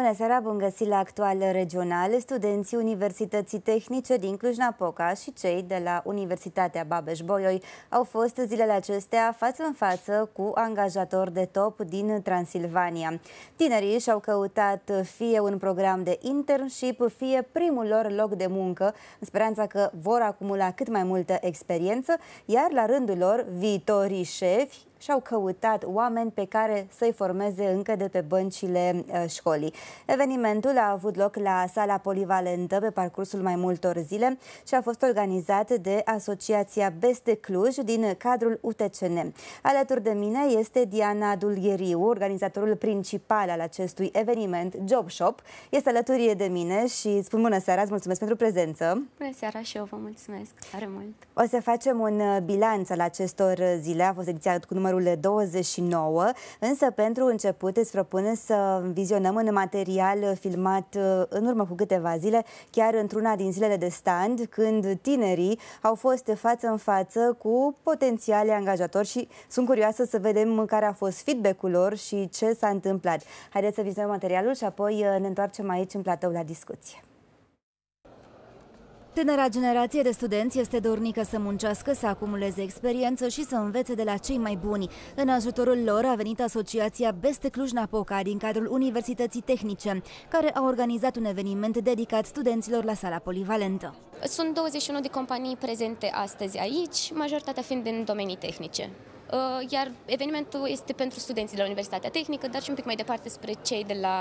Bună seara, bun găsit la Actual Regional. Studenții Universității Tehnice din Cluj-Napoca și cei de la Universitatea Babeș-Bolyai au fost zilele acestea față în față cu angajatori de top din Transilvania. Tinerii și-au căutat fie un program de internship, fie primul lor loc de muncă, în speranța că vor acumula cât mai multă experiență, iar la rândul lor, viitorii șefi și-au căutat oameni pe care să-i formeze încă de pe băncile uh, școlii. Evenimentul a avut loc la sala polivalentă pe parcursul mai multor zile și a fost organizat de Asociația Beste Cluj din cadrul UTCN. Alături de mine este Diana Dulgheriu, organizatorul principal al acestui eveniment, Job Shop. Este alături de mine și spun bună seara, îți mulțumesc pentru prezență. Bună seara și eu vă mulțumesc tare mult. O să facem un uh, bilanț al acestor zile, a fost ediția cu numărul numărul 29, însă pentru început îți propune să vizionăm un material filmat uh, în urmă cu câteva zile, chiar într-una din zilele de stand, când tinerii au fost față în față cu potențiale angajatori și sunt curioasă să vedem care a fost feedback-ul lor și ce s-a întâmplat. Haideți să vizionăm materialul și apoi uh, ne întoarcem aici în platou la discuție. Tânăra generație de studenți este dornică să muncească, să acumuleze experiență și să învețe de la cei mai buni. În ajutorul lor a venit asociația Beste Cluj-Napoca din cadrul Universității Tehnice, care a organizat un eveniment dedicat studenților la sala polivalentă. Sunt 21 de companii prezente astăzi aici, majoritatea fiind din domenii tehnice. Uh, iar evenimentul este pentru studenții de la Universitatea Tehnică, dar și un pic mai departe spre cei de la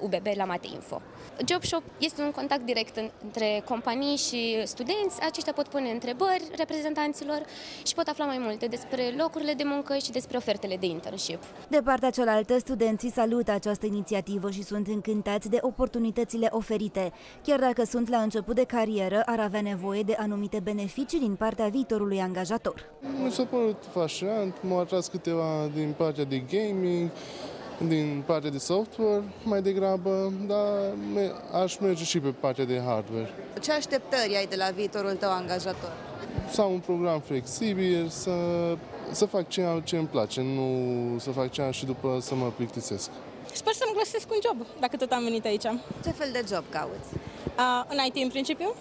UBB, la Mateinfo. Jobshop este un contact direct între companii și studenți, aceștia pot pune întrebări reprezentanților și pot afla mai multe despre locurile de muncă și despre ofertele de internship. De partea cealaltă, studenții salută această inițiativă și sunt încântați de oportunitățile oferite. Chiar dacă sunt la început de carieră, ar avea nevoie de anumite beneficii din partea viitorului angajator. Mi s-a părut așa, interesant, m-au atras câteva din partea de gaming, din partea de software mai degrabă, dar aș merge și pe partea de hardware. Ce așteptări ai de la viitorul tău angajator? Să am un program flexibil, să, să fac ceea ce îmi place, nu să fac ceea și după să mă plictisesc. Sper să-mi găsesc un job, dacă tot am venit aici. Ce fel de job cauți? Uh, în IT în principiu.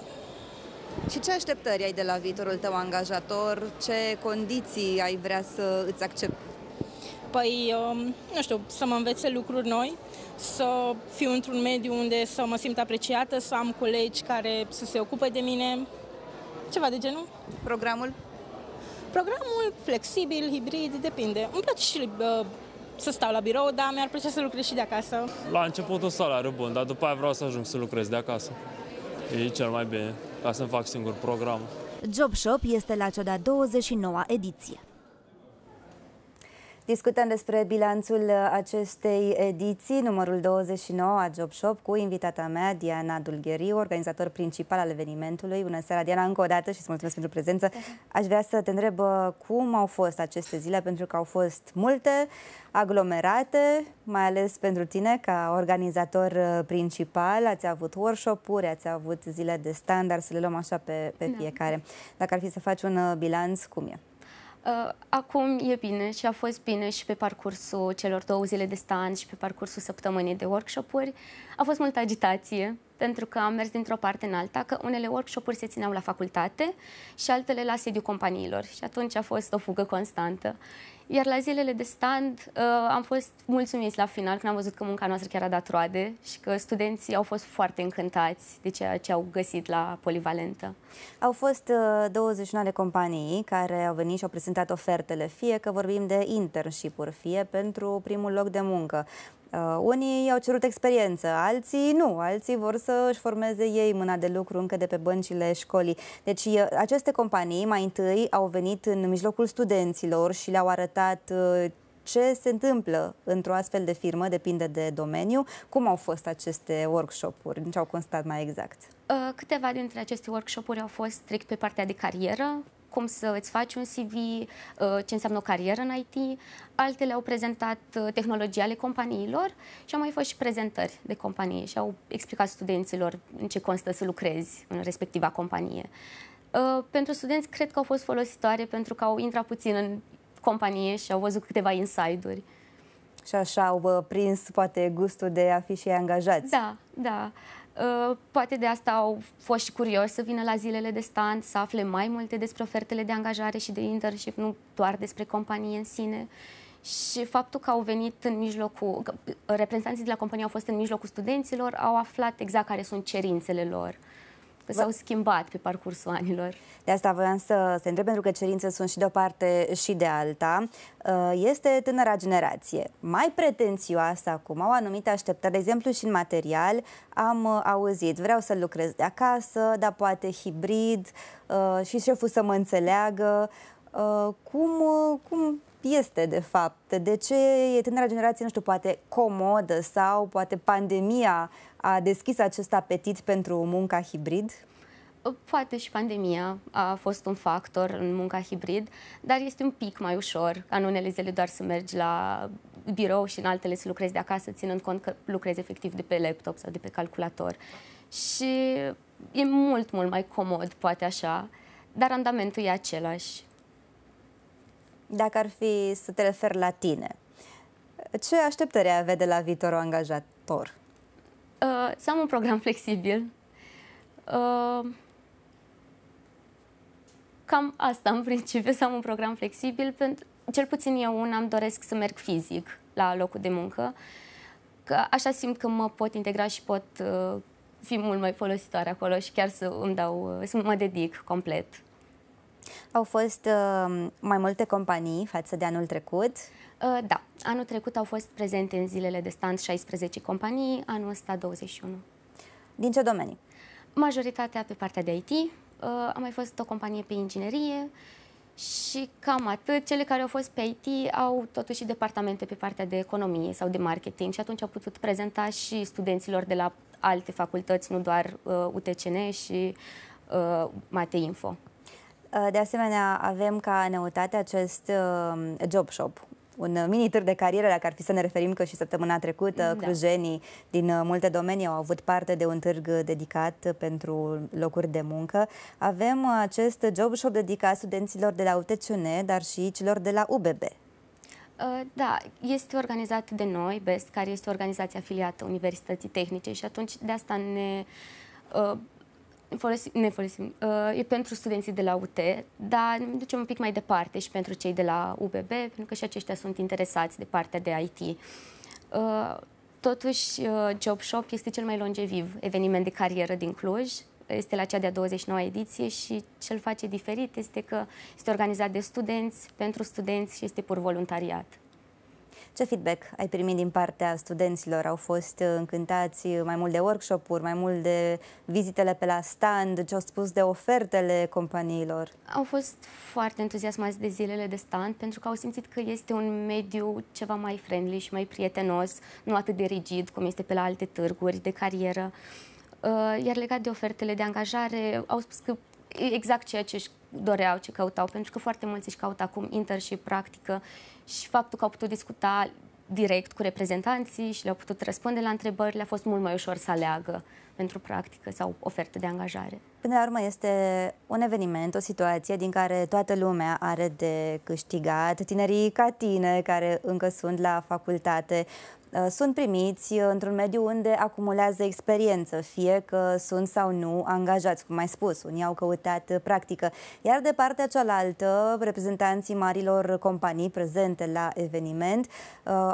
Și ce așteptări ai de la viitorul tău angajator? Ce condiții ai vrea să îți accepti? Păi, um, nu știu, să mă învețe lucruri noi, să fiu într-un mediu unde să mă simt apreciată, să am colegi care să se ocupe de mine, ceva de genul. Programul? Programul flexibil, hibrid, depinde. Îmi place și uh, să stau la birou, dar mi-ar plăcea să lucrez și de acasă. La început o salariu bun, dar după aia vreau să ajung să lucrez de acasă. E cel mai bine ca să-mi fac singur programul. JobShop este la cea de-a 29-a ediție. Discutăm despre bilanțul uh, acestei ediții, numărul 29 a Job Shop, cu invitata mea, Diana Dulgheri, organizator principal al evenimentului. Bună seara, Diana, încă o dată și îți mulțumesc pentru prezență. Aș vrea să te întreb uh, cum au fost aceste zile, pentru că au fost multe, aglomerate, mai ales pentru tine ca organizator uh, principal. Ați avut workshop-uri, ați avut zile de standard, să le luăm așa pe, pe da. fiecare. Dacă ar fi să faci un bilanț, cum e? Uh, acum e bine și a fost bine și pe parcursul celor două zile de stand și pe parcursul săptămânii de workshopuri A fost multă agitație, pentru că am mers dintr-o parte în alta, că unele workshopuri se țineau la facultate și altele la sediu companiilor. Și atunci a fost o fugă constantă. Iar la zilele de stand uh, am fost mulțumiți la final când am văzut că munca noastră chiar a dat roade și că studenții au fost foarte încântați de ceea ce au găsit la Polivalentă. Au fost uh, 21 de companii care au venit și au prezentat ofertele, fie că vorbim de internship-uri, fie pentru primul loc de muncă. Uh, unii au cerut experiență, alții nu, alții vor să își formeze ei mâna de lucru încă de pe băncile școlii. Deci uh, aceste companii mai întâi au venit în mijlocul studenților și le-au arătat arătat uh, ce se întâmplă într-o astfel de firmă, depinde de domeniu. Cum au fost aceste workshop-uri? Ce au constat mai exact? Uh, câteva dintre aceste workshop-uri au fost strict pe partea de carieră, cum să îți faci un CV, uh, ce înseamnă o carieră în IT. Altele au prezentat tehnologia ale companiilor și au mai fost și prezentări de companie și au explicat studenților în ce constă să lucrezi în respectiva companie. Pentru studenți, cred că au fost folositoare pentru că au intrat puțin în companie și au văzut câteva insideri. Și așa au uh, prins poate gustul de a fi și angajați. Da, da. Uh, poate de asta au fost și curioși să vină la zilele de stand, să afle mai multe despre ofertele de angajare și de internship, nu doar despre companie în sine. Și faptul că au venit în mijlocul, reprezentanții de la companie au fost în mijlocul studenților, au aflat exact care sunt cerințele lor că s-au schimbat pe parcursul anilor. De asta voiam să se întreb, pentru că cerințe sunt și de o parte și de alta. Uh, este tânăra generație, mai pretențioasă acum, au anumite așteptări, de exemplu și în material am uh, auzit, vreau să lucrez de acasă, dar poate hibrid uh, și șeful să mă înțeleagă. Cum, cum este, de fapt? De ce e tânăra generație, nu știu, poate comodă sau poate pandemia a deschis acest apetit pentru munca hibrid? Poate și pandemia a fost un factor în munca hibrid, dar este un pic mai ușor ca în unele zile doar să mergi la birou și în altele să lucrezi de acasă, ținând cont că lucrezi efectiv de pe laptop sau de pe calculator. Și e mult, mult mai comod, poate așa, dar randamentul e același. Dacă ar fi să te referi la tine, ce așteptări avea de la viitorul angajator? Uh, să am un program flexibil. Uh, cam asta, în principiu, să am un program flexibil. Pentru, cel puțin eu un am doresc să merg fizic la locul de muncă. Că așa simt că mă pot integra și pot uh, fi mult mai folositoare acolo și chiar să îmi dau, uh, să mă dedic complet au fost uh, mai multe companii față de anul trecut? Uh, da. Anul trecut au fost prezente în zilele de stand 16 companii, anul ăsta 21. Din ce domenii? Majoritatea pe partea de IT, uh, a mai fost o companie pe inginerie și cam atât. Cele care au fost pe IT au totuși departamente pe partea de economie sau de marketing și atunci au putut prezenta și studenților de la alte facultăți, nu doar uh, UTCN și uh, Mateinfo. Uh, de asemenea, avem ca neutate acest uh, job shop, un uh, mini târg de carieră, dacă ar fi să ne referim că și săptămâna trecută da. crujenii din multe domenii au avut parte de un târg dedicat pentru locuri de muncă. Avem acest job shop dedicat studenților de la UTCN, dar și celor de la UBB. Da, este organizat de noi, BEST, care este o organizație afiliată Universității Tehnice și atunci de asta ne folosim, ne folosim, uh, e pentru studenții de la UT, dar ne ducem un pic mai departe și pentru cei de la UBB, pentru că și aceștia sunt interesați de partea de IT. Uh, totuși, uh, Job Shop este cel mai longeviv eveniment de carieră din Cluj, este la cea de-a 29-a ediție și ce îl face diferit este că este organizat de studenți, pentru studenți și este pur voluntariat. Ce feedback ai primit din partea studenților? Au fost încântați mai mult de workshop-uri, mai mult de vizitele pe la stand, ce au spus de ofertele companiilor? Au fost foarte entuziasmați de zilele de stand pentru că au simțit că este un mediu ceva mai friendly și mai prietenos, nu atât de rigid cum este pe la alte târguri de carieră. Uh, iar legat de ofertele de angajare, au spus că exact ceea ce își doreau, ce căutau, pentru că foarte mulți își caută acum inter și practică și faptul că au putut discuta direct cu reprezentanții și le-au putut răspunde la întrebări, le-a fost mult mai ușor să aleagă pentru practică sau ofertă de angajare. Până la urmă este un eveniment, o situație din care toată lumea are de câștigat, tinerii ca tine care încă sunt la facultate, Uh, sunt primiți uh, într-un mediu unde acumulează experiență, fie că sunt sau nu angajați, cum ai spus, unii au căutat uh, practică. Iar de partea cealaltă, reprezentanții marilor companii prezente la eveniment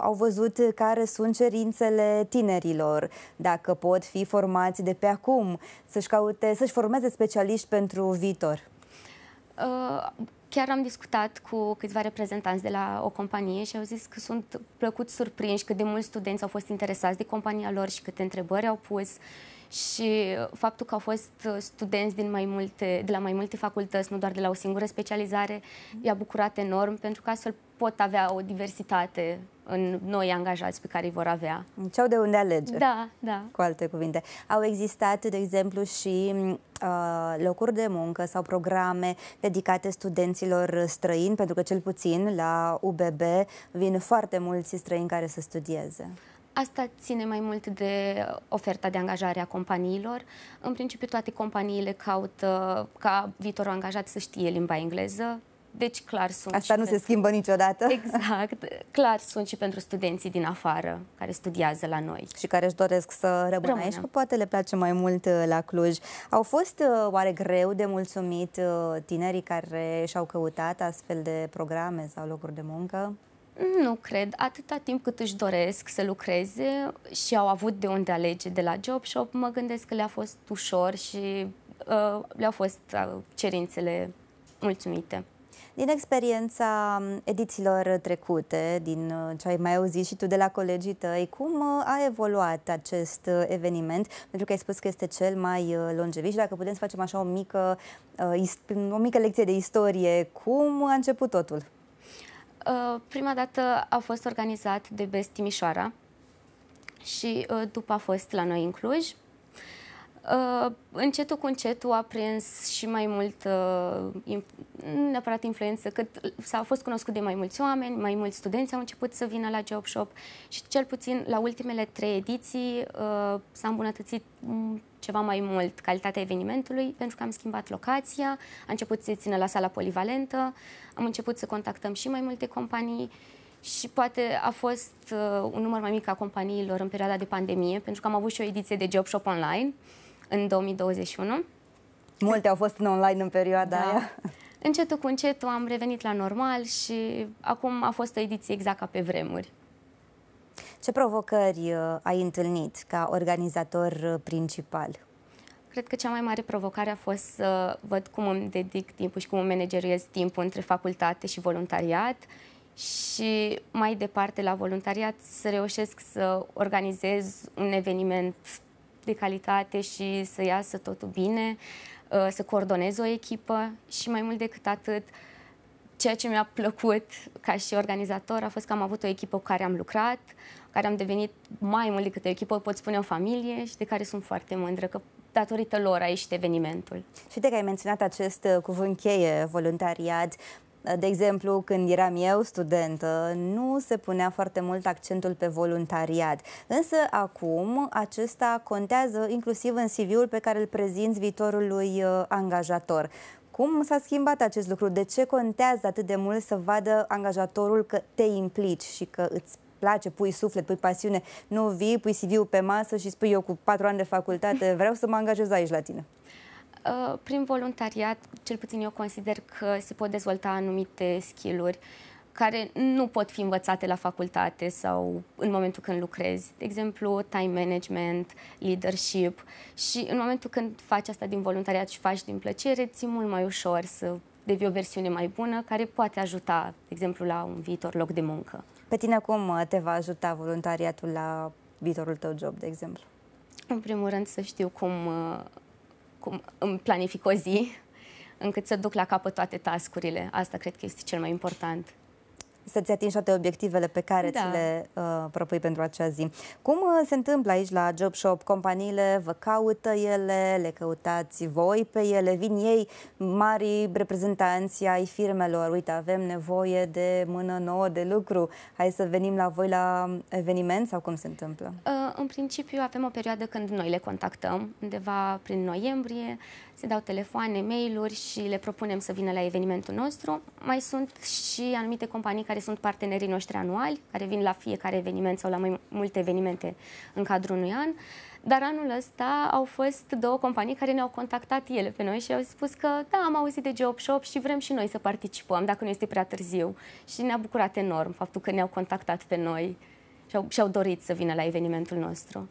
au văzut care sunt cerințele tinerilor, dacă pot fi formați de pe acum, să-și caute, să-și formeze specialiști pentru viitor. Uh chiar am discutat cu câțiva reprezentanți de la o companie și au zis că sunt plăcut surprinși cât de mulți studenți au fost interesați de compania lor și câte întrebări au pus și faptul că au fost studenți din mai multe, de la mai multe facultăți, nu doar de la o singură specializare, i-a bucurat enorm pentru că astfel pot avea o diversitate în noi angajați pe care îi vor avea. Ce deci au de unde alege. Da, da. Cu alte cuvinte. Au existat, de exemplu, și uh, locuri de muncă sau programe dedicate studenților străini, pentru că cel puțin la UBB vin foarte mulți străini care să studieze. Asta ține mai mult de oferta de angajare a companiilor. În principiu, toate companiile caută ca viitorul angajat să știe limba engleză, deci clar sunt. Asta nu pentru... se schimbă niciodată. Exact. Clar sunt și pentru studenții din afară care studiază la noi. Și care își doresc să rămână, rămână. aici, că poate le place mai mult uh, la Cluj. Au fost uh, oare greu de mulțumit uh, tinerii care și-au căutat astfel de programe sau locuri de muncă? Nu cred. Atâta timp cât își doresc să lucreze și au avut de unde alege de la job shop, mă gândesc că le-a fost ușor și uh, le-au fost uh, cerințele mulțumite. Din experiența um, edițiilor trecute, din uh, ce ai mai auzit și tu de la colegii tăi, cum uh, a evoluat acest uh, eveniment? Pentru că ai spus că este cel mai longeviș. și dacă putem să facem așa o mică, o mică lecție de istorie, cum a început totul? Prima dată a fost organizat de Best Timișoara și după a fost la noi în Cluj. Uh, încetul cu încetul a prins și mai mult, uh, nu neapărat influență, cât s-a fost cunoscut de mai mulți oameni, mai mulți studenți au început să vină la Job Shop și cel puțin la ultimele trei ediții uh, s-a îmbunătățit mm, ceva mai mult calitatea evenimentului pentru că am schimbat locația, a început să se țină la sala polivalentă, am început să contactăm și mai multe companii și poate a fost uh, un număr mai mic a companiilor în perioada de pandemie, pentru că am avut și o ediție de Job Shop online, uh, în 2021. Multe au fost în online în perioada da. aia. Încetul cu încetul am revenit la normal și acum a fost o ediție exact ca pe vremuri. Ce provocări uh, ai întâlnit ca organizator uh, principal? Cred că cea mai mare provocare a fost să văd cum îmi dedic timpul și cum îmi manageriez timpul între facultate și voluntariat și mai departe la voluntariat să reușesc să organizez un eveniment de calitate și să iasă totul bine, uh, să coordonez o echipă și mai mult decât atât, ceea ce mi-a plăcut ca și organizator a fost că am avut o echipă cu care am lucrat, care am devenit mai mult decât o echipă, pot spune o familie și de care sunt foarte mândră că datorită lor a ieșit evenimentul. Și de că ai menționat acest uh, cuvânt cheie, voluntariat, de exemplu, când eram eu studentă, nu se punea foarte mult accentul pe voluntariat. Însă acum acesta contează inclusiv în CV-ul pe care îl prezinți viitorului uh, angajator. Cum s-a schimbat acest lucru? De ce contează atât de mult să vadă angajatorul că te implici și că îți place, pui suflet, pui pasiune, nu vii, pui CV-ul pe masă și spui eu cu patru ani de facultate vreau să mă angajez aici la tine? Uh, prin voluntariat, cel puțin eu consider că se pot dezvolta anumite skill-uri care nu pot fi învățate la facultate sau în momentul când lucrezi. De exemplu, time management, leadership și în momentul când faci asta din voluntariat și faci din plăcere, ți mult mai ușor să devii o versiune mai bună care poate ajuta, de exemplu, la un viitor loc de muncă. Pe tine cum uh, te va ajuta voluntariatul la viitorul tău job, de exemplu? În primul rând să știu cum uh, cum îmi planific o zi încât să duc la capăt toate tascurile. Asta cred că este cel mai important să-ți atingi toate obiectivele pe care da. ți le uh, propui pentru acea zi. Cum uh, se întâmplă aici la Job Shop? Companiile vă caută ele, le căutați voi pe ele, vin ei mari reprezentanți ai firmelor, uite, avem nevoie de mână nouă de lucru, hai să venim la voi la eveniment sau cum se întâmplă? Uh, în principiu avem o perioadă când noi le contactăm, undeva prin noiembrie, se dau telefoane, mail-uri și le propunem să vină la evenimentul nostru. Mai sunt și anumite companii care sunt partenerii noștri anuali, care vin la fiecare eveniment sau la mai multe evenimente în cadrul unui an. Dar anul ăsta au fost două companii care ne-au contactat ele pe noi și au spus că da, am auzit de Job Shop și vrem și noi să participăm, dacă nu este prea târziu. Și ne-a bucurat enorm faptul că ne-au contactat pe noi și-au, și-au dorit să vină la evenimentul nostru.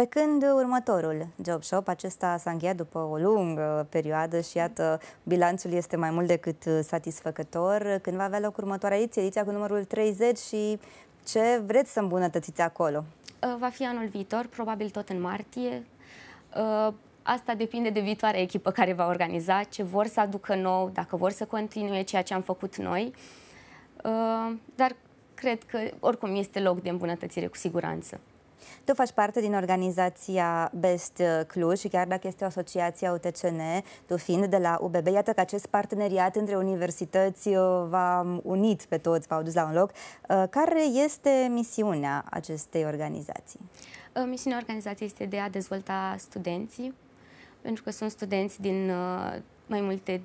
Pe când următorul job shop, acesta s-a încheiat după o lungă perioadă și iată, bilanțul este mai mult decât uh, satisfăcător. Când va avea loc următoarea ediție, ediția cu numărul 30 și ce vreți să îmbunătățiți acolo? Uh, va fi anul viitor, probabil tot în martie. Uh, asta depinde de viitoarea echipă care va organiza, ce vor să aducă nou, dacă vor să continue ceea ce am făcut noi. Dar cred că oricum este loc de îmbunătățire cu siguranță. Tu faci parte din organizația Best uh, Cluj și chiar dacă este o asociație a UTCN, tu fiind de la UBB, iată că acest parteneriat între universități uh, v-a unit pe toți, v-au dus la un loc. Uh, care este misiunea acestei organizații? Misiunea organizației este de a dezvolta studenții, pentru că sunt studenți din mai multe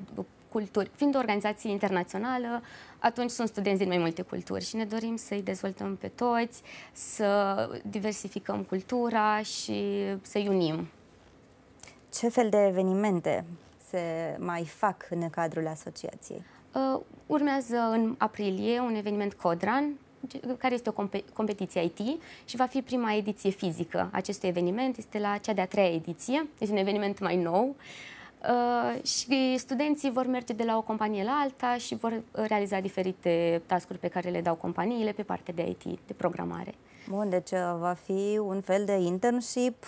culturi. Fiind o organizație internațională, atunci sunt studenți din mai multe culturi și ne dorim să-i dezvoltăm pe toți, să diversificăm cultura și să-i unim. Ce fel de evenimente se mai fac în cadrul asociației? Uh, urmează în aprilie un eveniment Codran, care este o competiție IT și va fi prima ediție fizică acestui eveniment. Este la cea de-a treia ediție, este un eveniment mai nou. Uh, Uh, și studenții vor merge de la o companie la alta și vor uh, realiza diferite tascuri pe care le dau companiile pe partea de IT, de programare. Bun, deci uh, va fi un fel de internship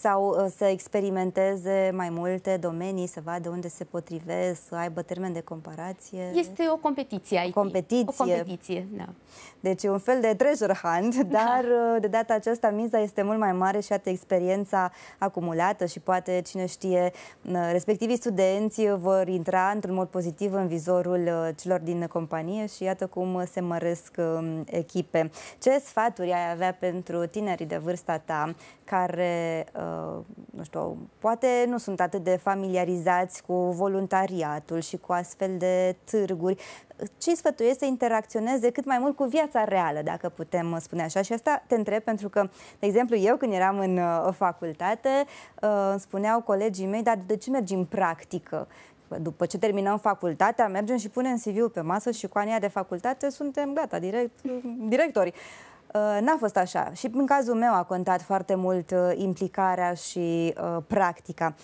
sau uh, să experimenteze mai multe domenii, să vadă unde se potrivesc, să aibă termen de comparație. Este o competiție IT. Competiție. O competiție, da. Deci e un fel de treasure hunt, da. dar da. de data aceasta miza este mult mai mare și atât experiența acumulată și poate, cine știe, uh, respectivii studenți vor intra într-un mod pozitiv în vizorul celor din companie și iată cum se măresc um, echipe. Ce sfaturi ai avea pentru tinerii de vârsta ta care uh, nu știu, poate nu sunt atât de familiarizați cu voluntariatul și cu astfel de târguri. Ce sfătuiesc să interacționeze cât mai mult cu viața reală, dacă putem spune așa? Și asta te întreb pentru că, de exemplu, eu când eram în uh, facultate, uh, îmi spuneau colegii mei, dar de ce mergi în practică? după ce terminăm facultatea, mergem și punem CV-ul pe masă și cu anii de facultate suntem gata, direct, directori. Uh, n-a fost așa și în cazul meu a contat foarte mult uh, implicarea și uh, practica.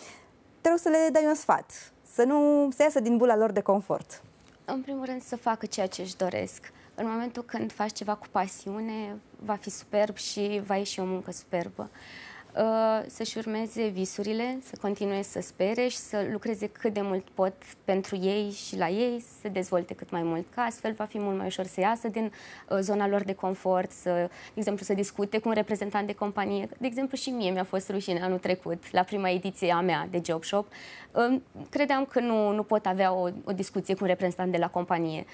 Trebuie să le dai un sfat, să nu se iasă din bula lor de confort. În primul rând să facă ceea ce își doresc. În momentul când faci ceva cu pasiune, va fi superb și va ieși o muncă superbă. Uh, Uh, să-și urmeze visurile, să continue să spere și să lucreze cât de mult pot pentru ei și la ei, să dezvolte cât mai mult, că astfel va fi mult mai ușor să iasă din uh, zona lor de confort, să, de exemplu, să discute cu un reprezentant de companie. De exemplu, și mie mi-a fost rușine anul trecut, la prima ediție a mea de Job Shop. Credeam că nu, nu pot avea o, o discuție cu un reprezentant de la companie.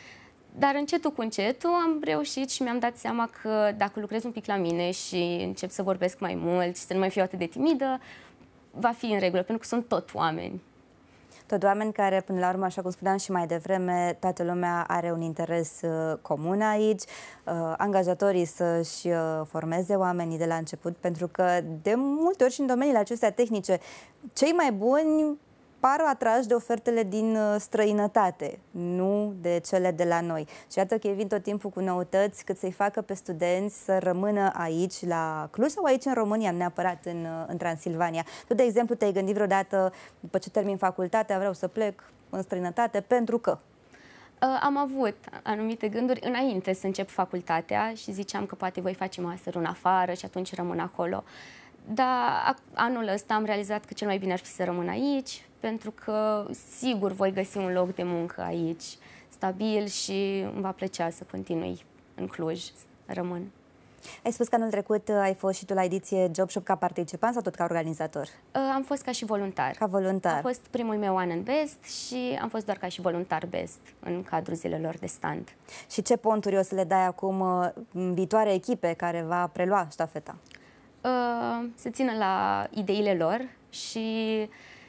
Dar încetul cu încetul am reușit și mi-am dat seama că dacă lucrez un pic la mine și încep să vorbesc mai mult și să nu mai fiu atât de timidă, va fi în regulă, pentru că sunt tot oameni. Tot oameni care, până la urmă, așa cum spuneam și mai devreme, toată lumea are un interes uh, comun aici, uh, angajatorii să-și uh, formeze oamenii de la început, pentru că de multe ori și în domeniile acestea tehnice, cei mai buni par atrași de ofertele din uh, străinătate, nu de cele de la noi. Și iată că ei vin tot timpul cu noutăți cât să-i facă pe studenți să rămână aici la Cluj sau aici în România, neapărat în, uh, în Transilvania. Tu, de exemplu, te-ai gândit vreodată, după ce termin facultatea, vreau să plec în străinătate pentru că? Uh, am avut anumite gânduri înainte să încep facultatea și ziceam că poate voi face master în afară și atunci rămân acolo. Dar anul ăsta am realizat că cel mai bine ar fi să rămân aici, pentru că sigur voi găsi un loc de muncă aici, stabil și îmi va plăcea să continui în Cluj, rămân. Ai spus că anul trecut uh, ai fost și tu la ediție Job Shop ca participant sau tot ca organizator? Uh, am fost ca și voluntar. Ca voluntar. A fost primul meu an în Best și am fost doar ca și voluntar Best în cadrul zilelor de stand. Și ce ponturi o să le dai acum uh, viitoare echipe care va prelua ștafeta? uh, să țină la ideile lor și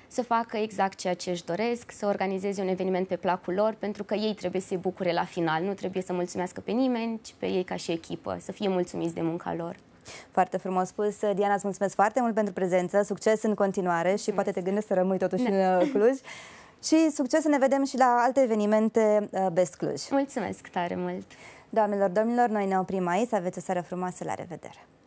să facă exact ceea ce își doresc, să organizeze un eveniment pe placul lor, pentru că ei trebuie să se bucure la final, nu trebuie să mulțumească pe nimeni, ci pe ei ca și echipă, să fie mulțumiți de munca lor. Foarte frumos spus. Diana, îți mulțumesc foarte mult pentru prezență, succes în continuare și poate te gândești să rămâi totuși da. în uh, Cluj. Și succes să ne vedem și la alte evenimente uh, Best Cluj. Mulțumesc tare mult! Doamnelor, domnilor, noi ne oprim aici. Aveți o seară frumoasă. La revedere!